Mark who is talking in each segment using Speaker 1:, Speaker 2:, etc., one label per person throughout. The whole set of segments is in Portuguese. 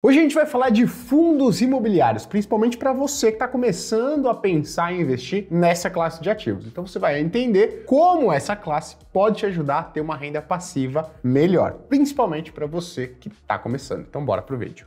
Speaker 1: Hoje a gente vai falar de fundos imobiliários, principalmente para você que está começando a pensar em investir nessa classe de ativos. Então você vai entender como essa classe pode te ajudar a ter uma renda passiva melhor, principalmente para você que está começando. Então bora pro vídeo.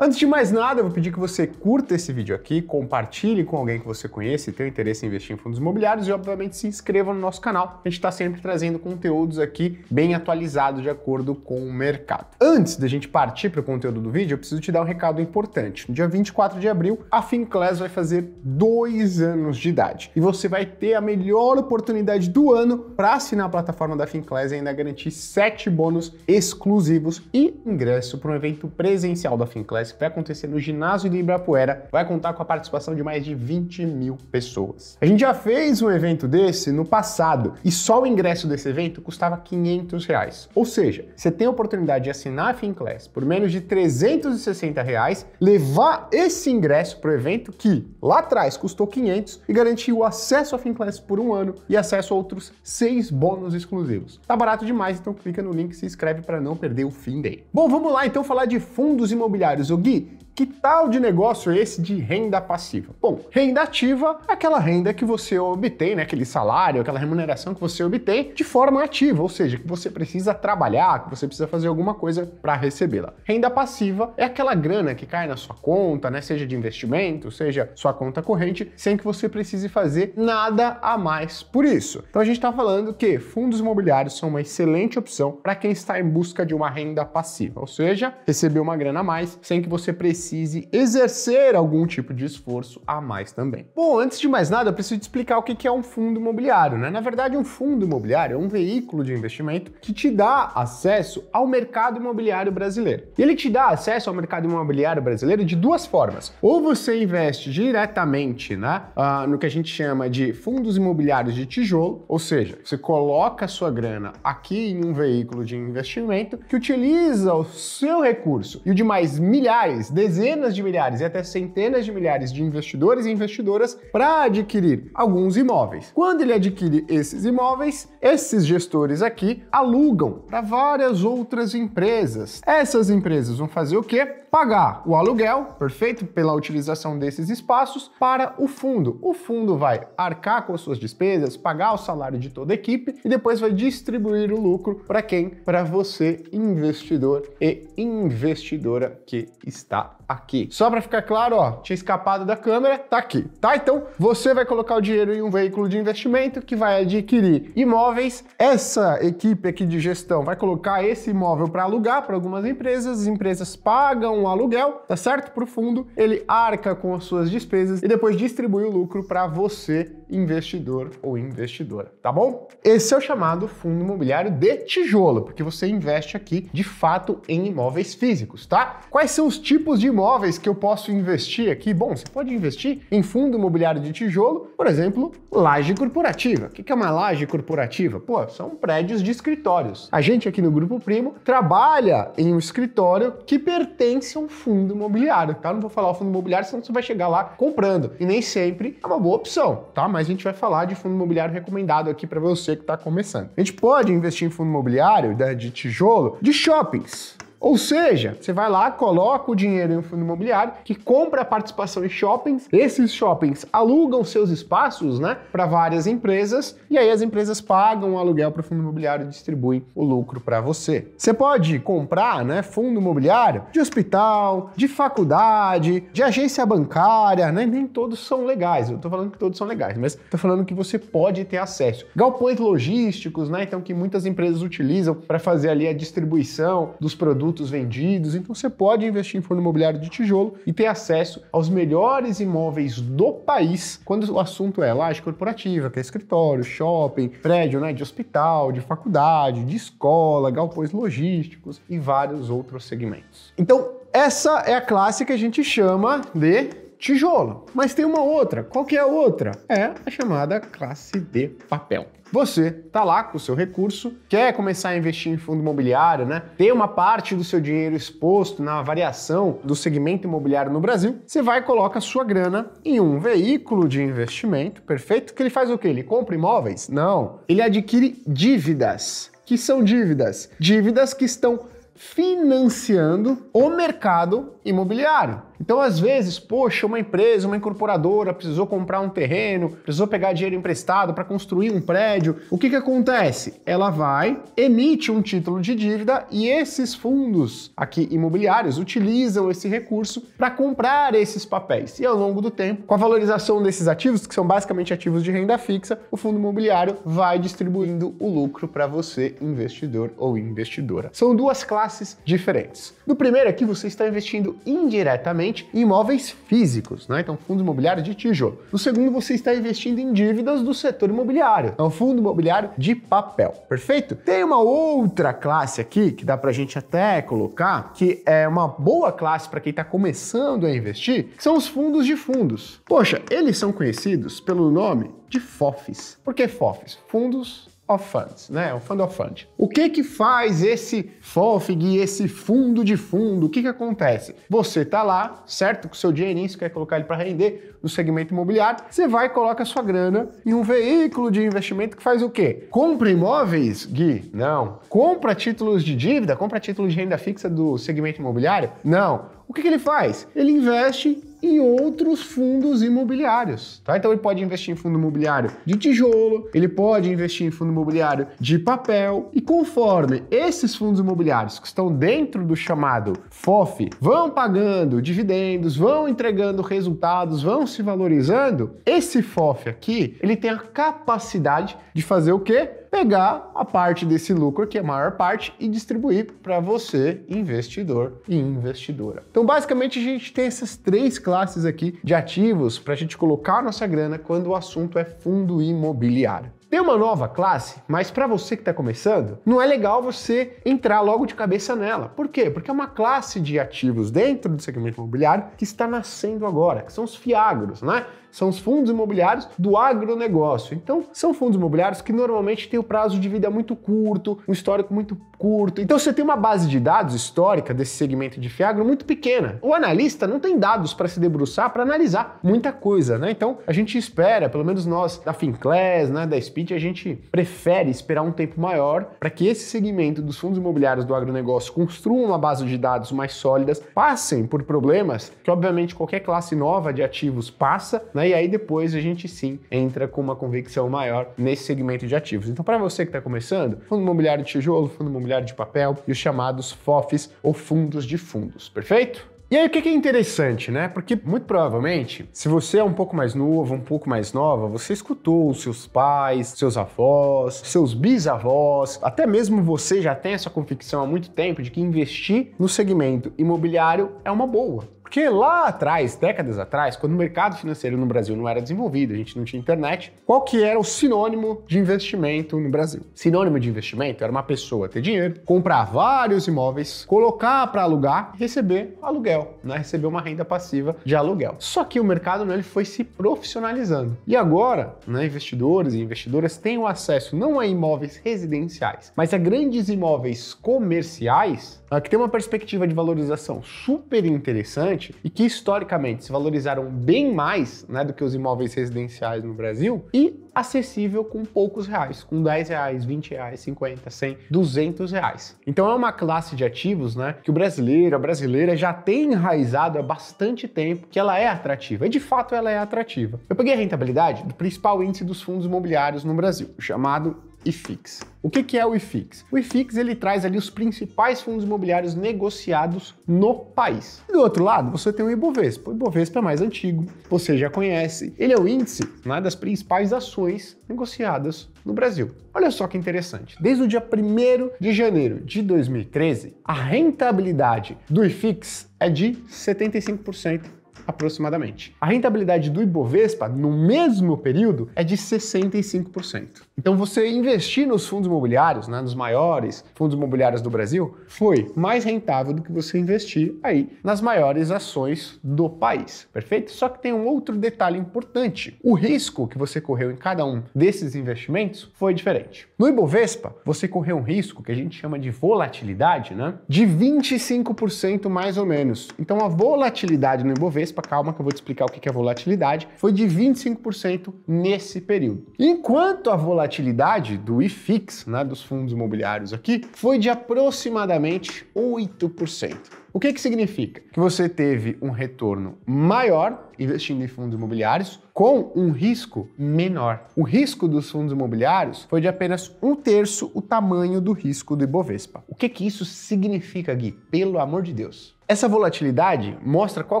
Speaker 1: Antes de mais nada, eu vou pedir que você curta esse vídeo aqui, compartilhe com alguém que você conhece e tem interesse em investir em fundos imobiliários e, obviamente, se inscreva no nosso canal. A gente está sempre trazendo conteúdos aqui bem atualizados de acordo com o mercado. Antes da gente partir para o conteúdo do vídeo, eu preciso te dar um recado importante. No dia 24 de abril, a Finclass vai fazer dois anos de idade e você vai ter a melhor oportunidade do ano para assinar a plataforma da Finclass e ainda garantir sete bônus exclusivos e ingresso para um evento presencial da Finclass que vai acontecer no ginásio do Ibirapuera vai contar com a participação de mais de 20 mil pessoas. A gente já fez um evento desse no passado e só o ingresso desse evento custava 500 reais. Ou seja, você tem a oportunidade de assinar a Finclass por menos de 360 reais, levar esse ingresso para o evento que lá atrás custou 500 e garantir o acesso à Finclass por um ano e acesso a outros seis bônus exclusivos. Tá barato demais, então clica no link e se inscreve para não perder o fim Day Bom, vamos lá então falar de fundos imobiliários. Eu долги Que tal de negócio é esse de renda passiva? Bom, renda ativa é aquela renda que você obtém, né, aquele salário, aquela remuneração que você obtém de forma ativa, ou seja, que você precisa trabalhar, que você precisa fazer alguma coisa para recebê-la. Renda passiva é aquela grana que cai na sua conta, né, seja de investimento, seja sua conta corrente, sem que você precise fazer nada a mais por isso. Então a gente está falando que fundos imobiliários são uma excelente opção para quem está em busca de uma renda passiva, ou seja, receber uma grana a mais sem que você precise precise exercer algum tipo de esforço a mais também. Bom, antes de mais nada, eu preciso te explicar o que é um fundo imobiliário, né? Na verdade, um fundo imobiliário é um veículo de investimento que te dá acesso ao mercado imobiliário brasileiro. E ele te dá acesso ao mercado imobiliário brasileiro de duas formas. Ou você investe diretamente né, uh, no que a gente chama de fundos imobiliários de tijolo, ou seja, você coloca a sua grana aqui em um veículo de investimento que utiliza o seu recurso e o de mais milhares, dezenas dezenas de milhares e até centenas de milhares de investidores e investidoras para adquirir alguns imóveis. Quando ele adquire esses imóveis, esses gestores aqui alugam para várias outras empresas. Essas empresas vão fazer o quê? Pagar o aluguel, perfeito, pela utilização desses espaços para o fundo. O fundo vai arcar com as suas despesas, pagar o salário de toda a equipe e depois vai distribuir o lucro para quem? Para você, investidor e investidora que está aqui. Só para ficar claro, ó, tinha escapado da câmera, tá aqui, tá? Então, você vai colocar o dinheiro em um veículo de investimento que vai adquirir imóveis. Essa equipe aqui de gestão vai colocar esse imóvel para alugar para algumas empresas, as empresas pagam o aluguel, tá certo? Pro fundo, ele arca com as suas despesas e depois distribui o lucro para você, investidor ou investidora, tá bom? Esse é o chamado fundo imobiliário de tijolo, porque você investe aqui de fato em imóveis físicos, tá? Quais são os tipos de imóveis imóveis que eu posso investir aqui? Bom, você pode investir em fundo imobiliário de tijolo, por exemplo, laje corporativa. O que é uma laje corporativa? Pô, são prédios de escritórios. A gente aqui no Grupo Primo trabalha em um escritório que pertence a um fundo imobiliário, tá? Não vou falar o fundo imobiliário, senão você vai chegar lá comprando. E nem sempre é uma boa opção, tá? Mas a gente vai falar de fundo imobiliário recomendado aqui para você que está começando. A gente pode investir em fundo imobiliário né, de tijolo de shoppings. Ou seja, você vai lá, coloca o dinheiro em um fundo imobiliário que compra a participação em shoppings, esses shoppings alugam seus espaços, né, para várias empresas e aí as empresas pagam o aluguel para o fundo imobiliário e distribuem o lucro para você. Você pode comprar, né, fundo imobiliário de hospital, de faculdade, de agência bancária, né? Nem todos são legais. Eu estou falando que todos são legais, mas estou falando que você pode ter acesso. Galpões logísticos, né? Então que muitas empresas utilizam para fazer ali a distribuição dos produtos produtos vendidos. Então você pode investir em fundo imobiliário de tijolo e ter acesso aos melhores imóveis do país quando o assunto é laje corporativa, que é escritório, shopping, prédio né, de hospital, de faculdade, de escola, galpões logísticos e vários outros segmentos. Então, essa é a classe que a gente chama de tijolo. Mas tem uma outra. Qual que é a outra? É a chamada classe de papel. Você está lá com o seu recurso, quer começar a investir em fundo imobiliário, né? Ter uma parte do seu dinheiro exposto na variação do segmento imobiliário no Brasil, você vai e coloca a sua grana em um veículo de investimento, perfeito? Que ele faz o quê? Ele compra imóveis? Não. Ele adquire dívidas. Que são dívidas? Dívidas que estão financiando o mercado imobiliário. Então, às vezes, poxa, uma empresa, uma incorporadora precisou comprar um terreno, precisou pegar dinheiro emprestado para construir um prédio. O que, que acontece? Ela vai, emite um título de dívida e esses fundos aqui imobiliários utilizam esse recurso para comprar esses papéis. E ao longo do tempo, com a valorização desses ativos, que são basicamente ativos de renda fixa, o fundo imobiliário vai distribuindo o lucro para você, investidor ou investidora. São duas classes diferentes. No primeiro aqui, você está investindo indiretamente principalmente imóveis físicos, né? então fundo imobiliário de tijolo. No segundo, você está investindo em dívidas do setor imobiliário, é um fundo imobiliário de papel, perfeito? Tem uma outra classe aqui que dá para a gente até colocar, que é uma boa classe para quem está começando a investir, que são os fundos de fundos. Poxa, eles são conhecidos pelo nome de FOFs. Por que FOFs? Fundos of Funds, né? O Fund of Fund. O que que faz esse FOFG, esse fundo de fundo? O que que acontece? Você tá lá, certo? Com o seu dinheirinho, você quer colocar ele para render no segmento imobiliário, você vai e coloca a sua grana em um veículo de investimento que faz o quê? Compra imóveis, Gui? Não. Compra títulos de dívida? Compra títulos de renda fixa do segmento imobiliário? Não. O que, que ele faz? Ele investe e outros fundos imobiliários, tá? Então ele pode investir em fundo imobiliário de tijolo, ele pode investir em fundo imobiliário de papel e conforme esses fundos imobiliários que estão dentro do chamado FOF vão pagando dividendos, vão entregando resultados, vão se valorizando, esse FOF aqui, ele tem a capacidade de fazer o quê? pegar a parte desse lucro, que é a maior parte, e distribuir para você, investidor e investidora. Então, basicamente, a gente tem essas três classes aqui de ativos para a gente colocar a nossa grana quando o assunto é fundo imobiliário. Tem uma nova classe, mas para você que está começando, não é legal você entrar logo de cabeça nela. Por quê? Porque é uma classe de ativos dentro do segmento imobiliário que está nascendo agora, que são os fiagros, né? são os fundos imobiliários do agronegócio. Então, são fundos imobiliários que normalmente têm o prazo de vida muito curto, um histórico muito curto. Então, você tem uma base de dados histórica desse segmento de fiagro muito pequena. O analista não tem dados para se debruçar, para analisar muita coisa, né? Então, a gente espera, pelo menos nós da Finclass, né, da Speed, a gente prefere esperar um tempo maior para que esse segmento dos fundos imobiliários do agronegócio construam uma base de dados mais sólidas, passem por problemas que, obviamente, qualquer classe nova de ativos passa, né? Né? E aí depois a gente sim entra com uma convicção maior nesse segmento de ativos. Então, para você que está começando, fundo imobiliário de tijolo, fundo imobiliário de papel e os chamados FOFs ou fundos de fundos, perfeito? E aí, o que é interessante, né? Porque muito provavelmente, se você é um pouco mais novo, um pouco mais nova, você escutou os seus pais, seus avós, seus bisavós, até mesmo você já tem essa convicção há muito tempo de que investir no segmento imobiliário é uma boa. Porque lá atrás, décadas atrás, quando o mercado financeiro no Brasil não era desenvolvido, a gente não tinha internet, qual que era o sinônimo de investimento no Brasil? Sinônimo de investimento era uma pessoa ter dinheiro, comprar vários imóveis, colocar para alugar e receber aluguel, né? receber uma renda passiva de aluguel. Só que o mercado né, ele foi se profissionalizando. E agora, né, investidores e investidoras têm o acesso não a imóveis residenciais, mas a grandes imóveis comerciais ah, que tem uma perspectiva de valorização super interessante e que historicamente se valorizaram bem mais né, do que os imóveis residenciais no Brasil e acessível com poucos reais, com 10 reais, 20 reais, 50, 100, 200 reais. Então é uma classe de ativos né, que o brasileiro, a brasileira já tem enraizado há bastante tempo que ela é atrativa e de fato ela é atrativa. Eu peguei a rentabilidade do principal índice dos fundos imobiliários no Brasil, chamado IFIX. O que é o IFIX? O IFIX ele traz ali os principais fundos imobiliários negociados no país. Do outro lado, você tem o Ibovespa. O Ibovespa é mais antigo, você já conhece. Ele é o índice né, das principais ações negociadas no Brasil. Olha só que interessante. Desde o dia 1 de janeiro de 2013, a rentabilidade do IFIX é de 75% aproximadamente. A rentabilidade do Ibovespa no mesmo período é de 65%. Então você investir nos fundos imobiliários, né, nos maiores fundos imobiliários do Brasil, foi mais rentável do que você investir aí nas maiores ações do país, perfeito? Só que tem um outro detalhe importante. O risco que você correu em cada um desses investimentos foi diferente. No Ibovespa, você correu um risco que a gente chama de volatilidade, né? De 25% mais ou menos. Então a volatilidade no Ibovespa para calma que eu vou te explicar o que é volatilidade, foi de 25% nesse período. Enquanto a volatilidade do IFIX, né, dos fundos imobiliários aqui, foi de aproximadamente 8%. O que, que significa? Que você teve um retorno maior investindo em fundos imobiliários, com um risco menor. O risco dos fundos imobiliários foi de apenas um terço o tamanho do risco do Ibovespa. O que, que isso significa, Gui? Pelo amor de Deus. Essa volatilidade mostra qual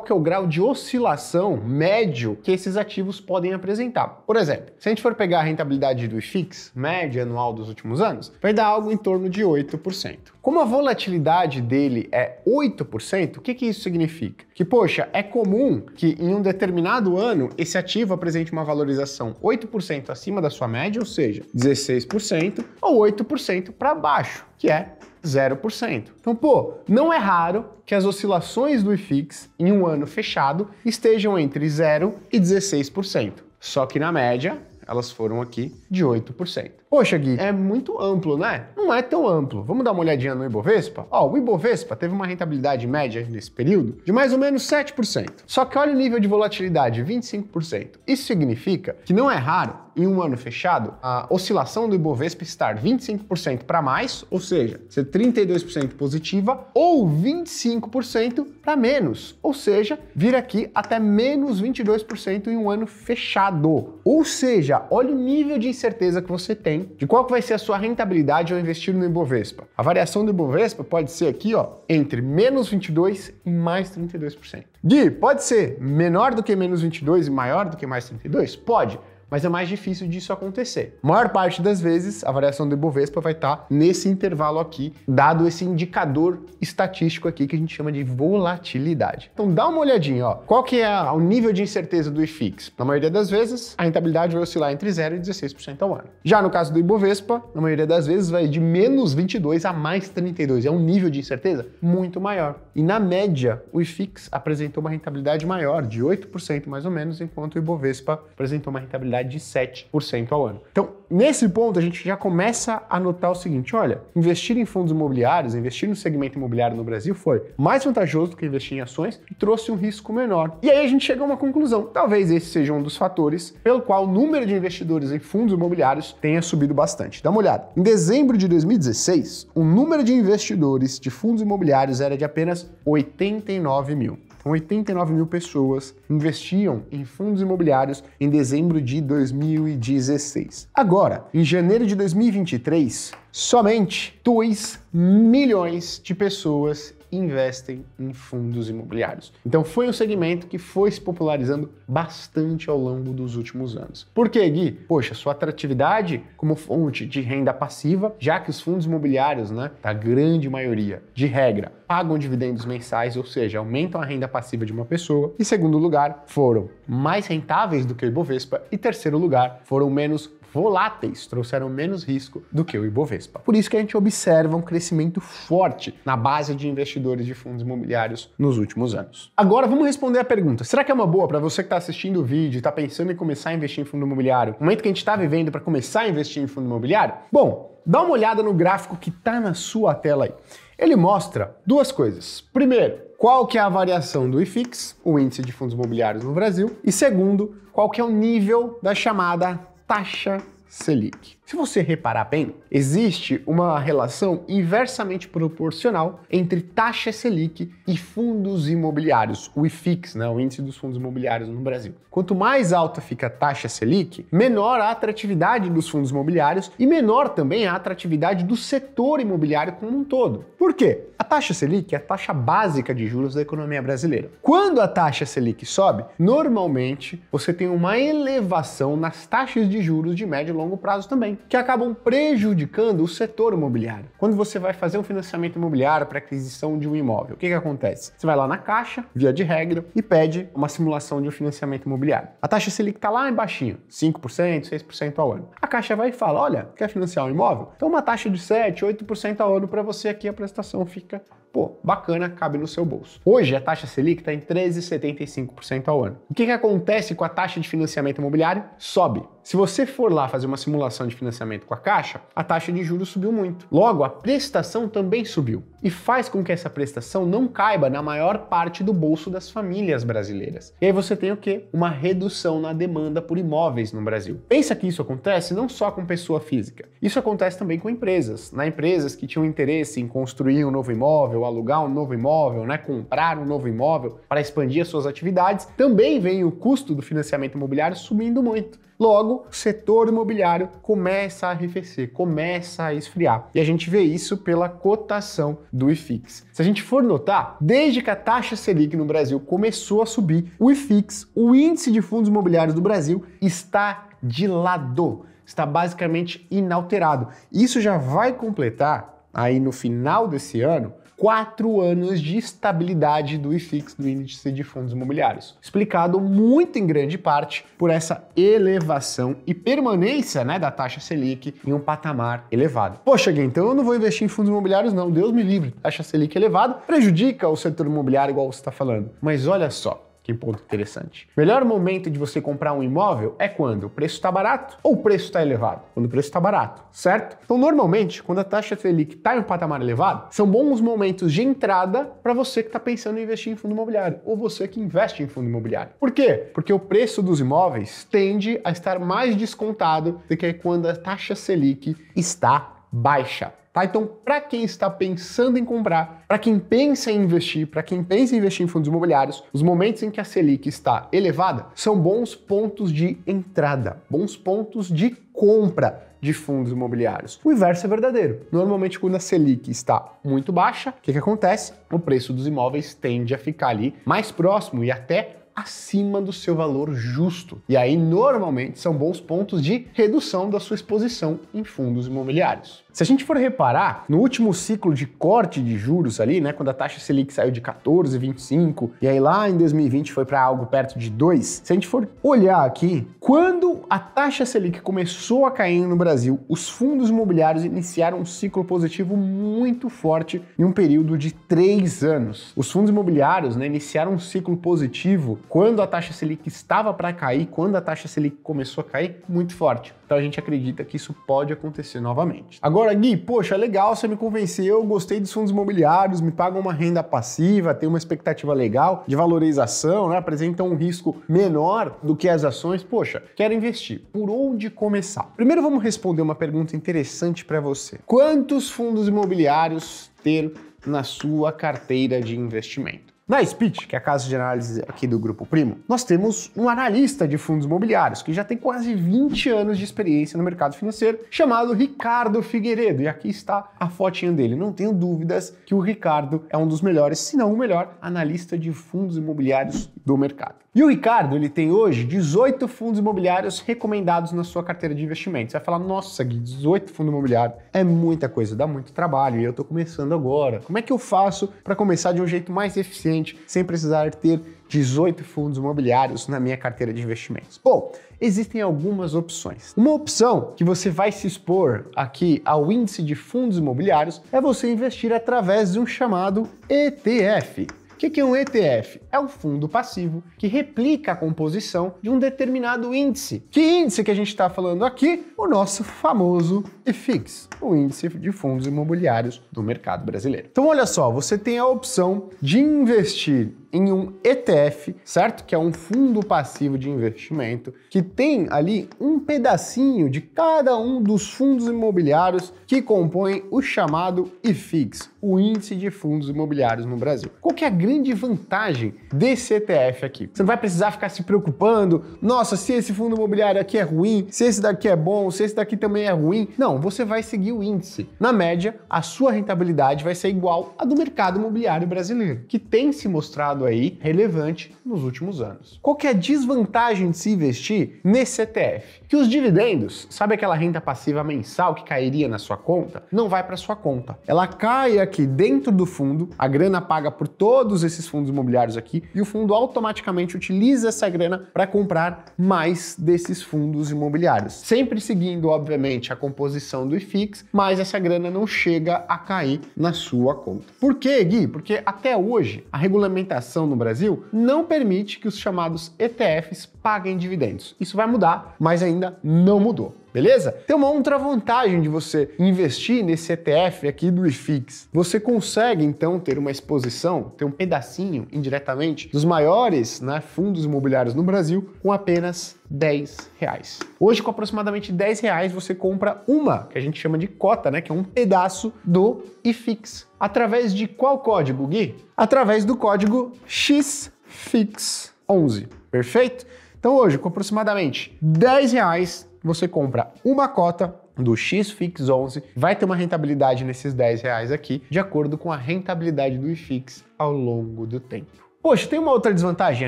Speaker 1: que é o grau de oscilação médio que esses ativos podem apresentar. Por exemplo, se a gente for pegar a rentabilidade do IFIX, média anual dos últimos anos, vai dar algo em torno de 8%. Como a volatilidade dele é 8%, o que, que isso significa? Que, poxa, é comum que em um determinado ano esse ativo ativo apresente uma valorização 8% acima da sua média, ou seja, 16%, ou 8% para baixo, que é 0%. Então, pô, não é raro que as oscilações do IFIX em um ano fechado estejam entre 0 e 16%. Só que na média, elas foram aqui de 8%. Poxa, Gui, é muito amplo, né? Não é tão amplo. Vamos dar uma olhadinha no Ibovespa? Ó, o Ibovespa teve uma rentabilidade média nesse período de mais ou menos 7%. Só que olha o nível de volatilidade, 25%. Isso significa que não é raro, em um ano fechado, a oscilação do Ibovespa estar 25% para mais, ou seja, ser 32% positiva, ou 25% para menos, ou seja, vir aqui até menos 22% em um ano fechado. Ou seja, olha o nível de incerteza que você tem de qual vai ser a sua rentabilidade ao investir no Ibovespa. A variação do Ibovespa pode ser aqui, ó, entre menos 22 e mais 32%. Gui, pode ser menor do que menos 22 e maior do que mais 32? Pode mas é mais difícil disso acontecer. A maior parte das vezes, a variação do Ibovespa vai estar tá nesse intervalo aqui, dado esse indicador estatístico aqui que a gente chama de volatilidade. Então dá uma olhadinha, ó. Qual que é o nível de incerteza do IFIX? Na maioria das vezes, a rentabilidade vai oscilar entre 0 e 16% ao ano. Já no caso do Ibovespa, na maioria das vezes vai de menos 22 a mais 32. É um nível de incerteza muito maior. E na média, o IFIX apresentou uma rentabilidade maior, de 8% mais ou menos, enquanto o Ibovespa apresentou uma rentabilidade rentabilidade de 7% ao ano. Então, nesse ponto, a gente já começa a notar o seguinte: olha, investir em fundos imobiliários, investir no segmento imobiliário no Brasil foi mais vantajoso do que investir em ações e trouxe um risco menor. E aí a gente chega a uma conclusão: talvez esse seja um dos fatores pelo qual o número de investidores em fundos imobiliários tenha subido bastante. Dá uma olhada. Em dezembro de 2016, o número de investidores de fundos imobiliários era de apenas 89 mil. 89 mil pessoas investiam em fundos imobiliários em dezembro de 2016. Agora, em janeiro de 2023, somente 2 milhões de pessoas investem em fundos imobiliários. Então foi um segmento que foi se popularizando bastante ao longo dos últimos anos. Por quê, Gui? Poxa, sua atratividade como fonte de renda passiva, já que os fundos imobiliários, né, a grande maioria, de regra, pagam dividendos mensais, ou seja, aumentam a renda passiva de uma pessoa. E segundo lugar, foram mais rentáveis do que o Ibovespa e terceiro lugar, foram menos voláteis trouxeram menos risco do que o Ibovespa. Por isso que a gente observa um crescimento forte na base de investidores de fundos imobiliários nos últimos anos. Agora vamos responder a pergunta: será que é uma boa para você que está assistindo o vídeo e está pensando em começar a investir em fundo imobiliário? O momento que a gente está vivendo para começar a investir em fundo imobiliário? Bom, dá uma olhada no gráfico que está na sua tela aí. Ele mostra duas coisas. Primeiro, qual que é a variação do IFIX, o índice de fundos imobiliários no Brasil, e segundo, qual que é o nível da chamada taxa Selic. Se você reparar bem, existe uma relação inversamente proporcional entre taxa Selic e fundos imobiliários, o IFIX, né, o índice dos fundos imobiliários no Brasil. Quanto mais alta fica a taxa Selic, menor a atratividade dos fundos imobiliários e menor também a atratividade do setor imobiliário como um todo. Por quê? A taxa Selic é a taxa básica de juros da economia brasileira. Quando a taxa Selic sobe, normalmente você tem uma elevação nas taxas de juros de médio e longo prazo também, que acabam prejudicando o setor imobiliário. Quando você vai fazer um financiamento imobiliário para aquisição de um imóvel, o que, que acontece? Você vai lá na caixa, via de regra, e pede uma simulação de um financiamento imobiliário. A taxa Selic está lá embaixinho, 5%, 6% ao ano. A caixa vai e fala, olha, quer financiar um imóvel? Então uma taxa de 7, 8% ao ano para você aqui, a prestação fica pô, bacana, cabe no seu bolso. Hoje a taxa Selic está em 13,75% ao ano. O que, que acontece com a taxa de financiamento imobiliário? Sobe. Se você for lá fazer uma simulação de financiamento com a Caixa, a taxa de juros subiu muito. Logo, a prestação também subiu e faz com que essa prestação não caiba na maior parte do bolso das famílias brasileiras. E aí você tem o quê? Uma redução na demanda por imóveis no Brasil. Pensa que isso acontece não só com pessoa física. Isso acontece também com empresas, na né? empresas que tinham interesse em construir um novo imóvel, alugar um novo imóvel, né, comprar um novo imóvel para expandir as suas atividades, também vem o custo do financiamento imobiliário subindo muito. Logo, o setor imobiliário começa a arrefecer, começa a esfriar. E a gente vê isso pela cotação do IFIX. Se a gente for notar, desde que a taxa Selic no Brasil começou a subir, o IFIX, o índice de fundos imobiliários do Brasil, está de lado, está basicamente inalterado. Isso já vai completar aí no final desse ano quatro anos de estabilidade do IFIX, do índice de fundos imobiliários, explicado muito em grande parte por essa elevação e permanência né, da taxa Selic em um patamar elevado. Poxa, Gui, então eu não vou investir em fundos imobiliários não, Deus me livre, taxa Selic elevada prejudica o setor imobiliário igual você está falando. Mas olha só, que ponto interessante. Melhor momento de você comprar um imóvel é quando o preço está barato ou o preço está elevado? Quando o preço está barato, certo? Então, normalmente, quando a taxa Selic está em um patamar elevado, são bons momentos de entrada para você que está pensando em investir em fundo imobiliário ou você que investe em fundo imobiliário. Por quê? Porque o preço dos imóveis tende a estar mais descontado do que quando a taxa Selic está baixa. Tá? Então, para quem está pensando em comprar, para quem pensa em investir, para quem pensa em investir em fundos imobiliários, os momentos em que a Selic está elevada são bons pontos de entrada, bons pontos de compra de fundos imobiliários. O inverso é verdadeiro. Normalmente, quando a Selic está muito baixa, o que, que acontece? O preço dos imóveis tende a ficar ali mais próximo e até acima do seu valor justo. E aí, normalmente, são bons pontos de redução da sua exposição em fundos imobiliários. Se a gente for reparar, no último ciclo de corte de juros ali, né, quando a taxa Selic saiu de 14,25 e aí lá em 2020 foi para algo perto de 2, se a gente for olhar aqui, quando a taxa Selic começou a cair no Brasil, os fundos imobiliários iniciaram um ciclo positivo muito forte em um período de 3 anos. Os fundos imobiliários né, iniciaram um ciclo positivo quando a taxa Selic estava para cair, quando a taxa Selic começou a cair muito forte. Então a gente acredita que isso pode acontecer novamente. Agora Agora, Gui, poxa, legal, você me convenceu, gostei dos fundos imobiliários, me pagam uma renda passiva, tem uma expectativa legal de valorização, né? apresentam um risco menor do que as ações. Poxa, quero investir. Por onde começar? Primeiro vamos responder uma pergunta interessante para você. Quantos fundos imobiliários ter na sua carteira de investimento? Na Speech, que é a casa de análise aqui do Grupo Primo, nós temos um analista de fundos imobiliários que já tem quase 20 anos de experiência no mercado financeiro, chamado Ricardo Figueiredo. E aqui está a fotinha dele. Não tenho dúvidas que o Ricardo é um dos melhores, se não o melhor, analista de fundos imobiliários do mercado. E o Ricardo, ele tem hoje 18 fundos imobiliários recomendados na sua carteira de investimentos. Você vai falar, nossa, Gui, 18 fundos imobiliários é muita coisa, dá muito trabalho e eu estou começando agora. Como é que eu faço para começar de um jeito mais eficiente, sem precisar ter 18 fundos imobiliários na minha carteira de investimentos? Bom, existem algumas opções. Uma opção que você vai se expor aqui ao índice de fundos imobiliários é você investir através de um chamado ETF. O que é um ETF? é um fundo passivo que replica a composição de um determinado índice. Que índice que a gente está falando aqui? O nosso famoso IFIX, o índice de fundos imobiliários do mercado brasileiro. Então olha só, você tem a opção de investir em um ETF, certo? Que é um fundo passivo de investimento que tem ali um pedacinho de cada um dos fundos imobiliários que compõem o chamado IFIX, o índice de fundos imobiliários no Brasil. Qual é a grande vantagem desse ETF aqui. Você não vai precisar ficar se preocupando, nossa, se esse fundo imobiliário aqui é ruim, se esse daqui é bom, se esse daqui também é ruim. Não, você vai seguir o índice. Na média, a sua rentabilidade vai ser igual à do mercado imobiliário brasileiro, que tem se mostrado aí relevante nos últimos anos. Qual que é a desvantagem de se investir nesse ETF? Que os dividendos, sabe aquela renda passiva mensal que cairia na sua conta? Não vai para sua conta. Ela cai aqui dentro do fundo, a grana paga por todos esses fundos imobiliários aqui, e o fundo automaticamente utiliza essa grana para comprar mais desses fundos imobiliários. Sempre seguindo, obviamente, a composição do IFIX, mas essa grana não chega a cair na sua conta. Por quê, Gui? Porque até hoje a regulamentação no Brasil não permite que os chamados ETFs paguem dividendos. Isso vai mudar, mas ainda não mudou beleza? Tem uma outra vantagem de você investir nesse ETF aqui do IFIX. Você consegue então ter uma exposição, ter um pedacinho indiretamente dos maiores né, fundos imobiliários no Brasil com apenas 10 reais. Hoje, com aproximadamente 10 reais, você compra uma, que a gente chama de cota, né? Que é um pedaço do IFIX. Através de qual código, Gui? Através do código XFIX11, perfeito? Então hoje, com aproximadamente 10 reais, você compra uma cota do XFIX 11, vai ter uma rentabilidade nesses 10 reais aqui, de acordo com a rentabilidade do IFIX ao longo do tempo. Poxa, tem uma outra desvantagem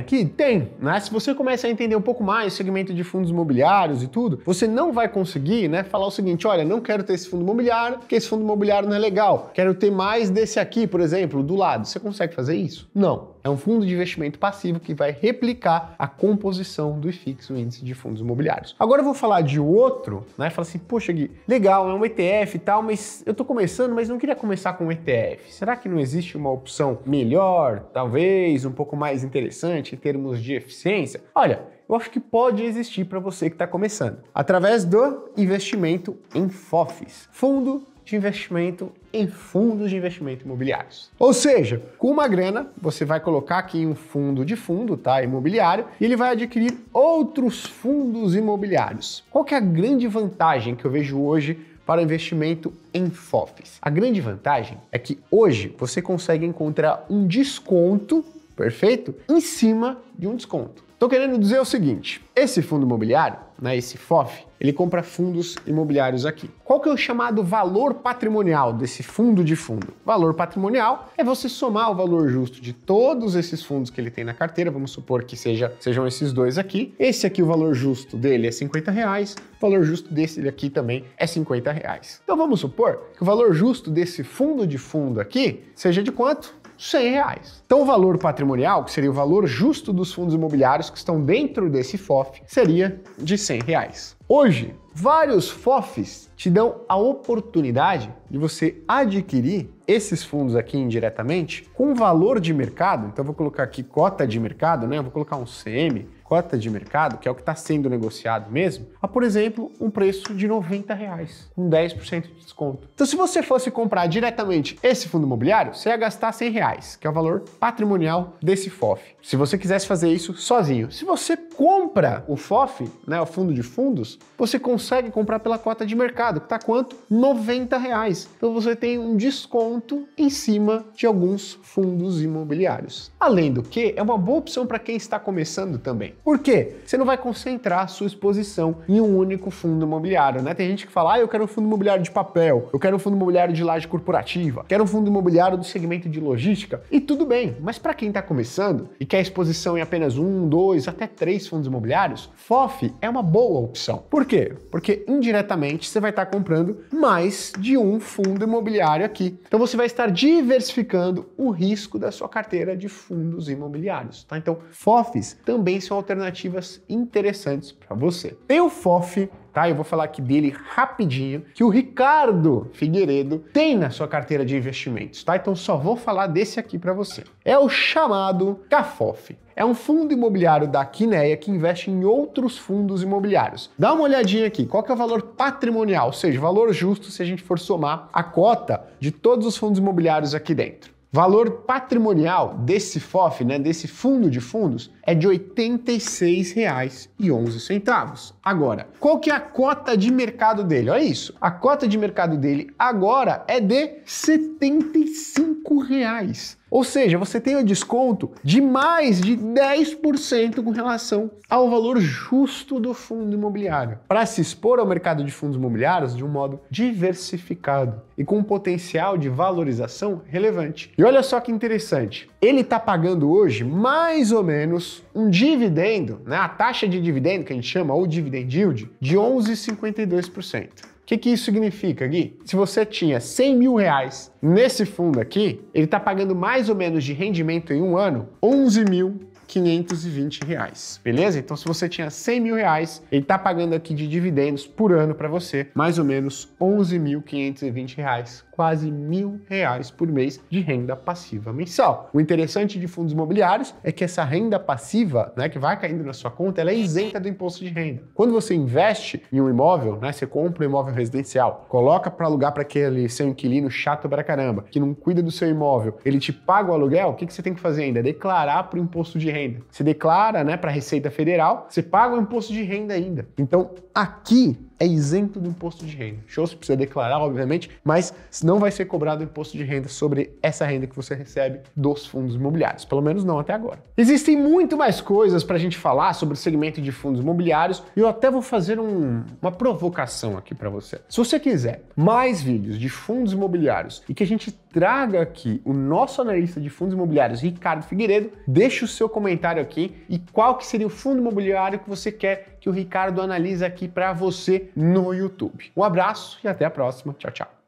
Speaker 1: aqui? Tem, né? Se você começa a entender um pouco mais o segmento de fundos imobiliários e tudo, você não vai conseguir, né, falar o seguinte, olha, não quero ter esse fundo imobiliário, porque esse fundo imobiliário não é legal. Quero ter mais desse aqui, por exemplo, do lado. Você consegue fazer isso? Não. É um fundo de investimento passivo que vai replicar a composição do IFIX, o índice de fundos imobiliários. Agora eu vou falar de outro, né? Fala assim, poxa Gui, legal, é um ETF e tal, mas eu tô começando, mas não queria começar com um ETF. Será que não existe uma opção melhor, talvez um pouco mais interessante em termos de eficiência? Olha, eu acho que pode existir para você que está começando, através do investimento em FOFs, Fundo de investimento em fundos de investimento imobiliários. Ou seja, com uma grana, você vai colocar aqui em um fundo de fundo, tá, imobiliário, e ele vai adquirir outros fundos imobiliários. Qual que é a grande vantagem que eu vejo hoje para o investimento em FOFs? A grande vantagem é que hoje você consegue encontrar um desconto, perfeito? Em cima de um desconto. Estou querendo dizer o seguinte, esse fundo imobiliário né, esse FOF, ele compra fundos imobiliários aqui. Qual que é o chamado valor patrimonial desse fundo de fundo? Valor patrimonial é você somar o valor justo de todos esses fundos que ele tem na carteira, vamos supor que seja, sejam esses dois aqui. Esse aqui, o valor justo dele é 50 reais, o valor justo desse aqui também é 50 reais. Então vamos supor que o valor justo desse fundo de fundo aqui seja de quanto? 100 reais. Então o valor patrimonial, que seria o valor justo dos fundos imobiliários que estão dentro desse FOF, seria de 100 reais. Hoje, vários FOFs te dão a oportunidade de você adquirir esses fundos aqui indiretamente com valor de mercado. Então, eu vou colocar aqui cota de mercado, né? Eu vou colocar um CM, cota de mercado, que é o que está sendo negociado mesmo, a, por exemplo, um preço de 90 reais, com 10% de desconto. Então, se você fosse comprar diretamente esse fundo imobiliário, você ia gastar 100 reais, que é o valor patrimonial desse FOF. Se você quisesse fazer isso sozinho. Se você compra o FOF, né, o fundo de fundos, você consegue comprar pela cota de mercado, que está quanto? 90 reais. Então, você tem um desconto em cima de alguns fundos imobiliários. Além do que, é uma boa opção para quem está começando também. Por quê? Você não vai concentrar a sua exposição em um único fundo imobiliário, né? Tem gente que fala, ah, eu quero um fundo imobiliário de papel, eu quero um fundo imobiliário de laje corporativa, quero um fundo imobiliário do segmento de logística, e tudo bem. Mas para quem está começando e quer exposição em apenas um, dois, até três fundos imobiliários, FOF é uma boa opção. Por quê? Porque indiretamente você vai estar tá comprando mais de um fundo imobiliário aqui. Então você vai estar diversificando o risco da sua carteira de fundos imobiliários, tá? Então, FOFs também são alternativas interessantes para você. Tem o FOF, tá? Eu vou falar aqui dele rapidinho, que o Ricardo Figueiredo tem na sua carteira de investimentos, tá? Então só vou falar desse aqui para você. É o chamado CAFOF. É um fundo imobiliário da Quineia que investe em outros fundos imobiliários. Dá uma olhadinha aqui, qual que é o valor patrimonial, ou seja, valor justo se a gente for somar a cota de todos os fundos imobiliários aqui dentro valor patrimonial desse FOF, né, desse fundo de fundos, é de R$ 86,11. Agora, qual que é a cota de mercado dele? Olha isso. A cota de mercado dele agora é de R$ 75. Reais. Ou seja, você tem um desconto de mais de 10% com relação ao valor justo do fundo imobiliário. Para se expor ao mercado de fundos imobiliários de um modo diversificado e com um potencial de valorização relevante. E olha só que interessante, ele está pagando hoje mais ou menos um dividendo, né, a taxa de dividendo que a gente chama, ou dividend yield, de 11,52%. O que, que isso significa, Gui? Se você tinha 100 mil reais nesse fundo aqui, ele está pagando mais ou menos de rendimento em um ano 11 mil 520 reais, beleza? Então, se você tinha 100 mil reais, ele está pagando aqui de dividendos por ano para você mais ou menos 11.520 reais quase mil reais por mês de renda passiva mensal. O interessante de fundos imobiliários é que essa renda passiva, né, que vai caindo na sua conta, ela é isenta do imposto de renda. Quando você investe em um imóvel, né, você compra um imóvel residencial, coloca para alugar para aquele seu inquilino chato para caramba, que não cuida do seu imóvel, ele te paga o aluguel, o que, que você tem que fazer ainda? Declarar para o imposto de renda. Você declara né, para a Receita Federal, você paga o imposto de renda ainda. Então, aqui é isento do imposto de renda. Show, você precisa declarar, obviamente, mas não vai ser cobrado imposto de renda sobre essa renda que você recebe dos fundos imobiliários, pelo menos não até agora. Existem muito mais coisas para a gente falar sobre o segmento de fundos imobiliários e eu até vou fazer um, uma provocação aqui para você. Se você quiser mais vídeos de fundos imobiliários e que a gente traga aqui o nosso analista de fundos imobiliários, Ricardo Figueiredo, deixe o seu comentário aqui e qual que seria o fundo imobiliário que você quer que o Ricardo analisa aqui para você no YouTube. Um abraço e até a próxima. Tchau, tchau.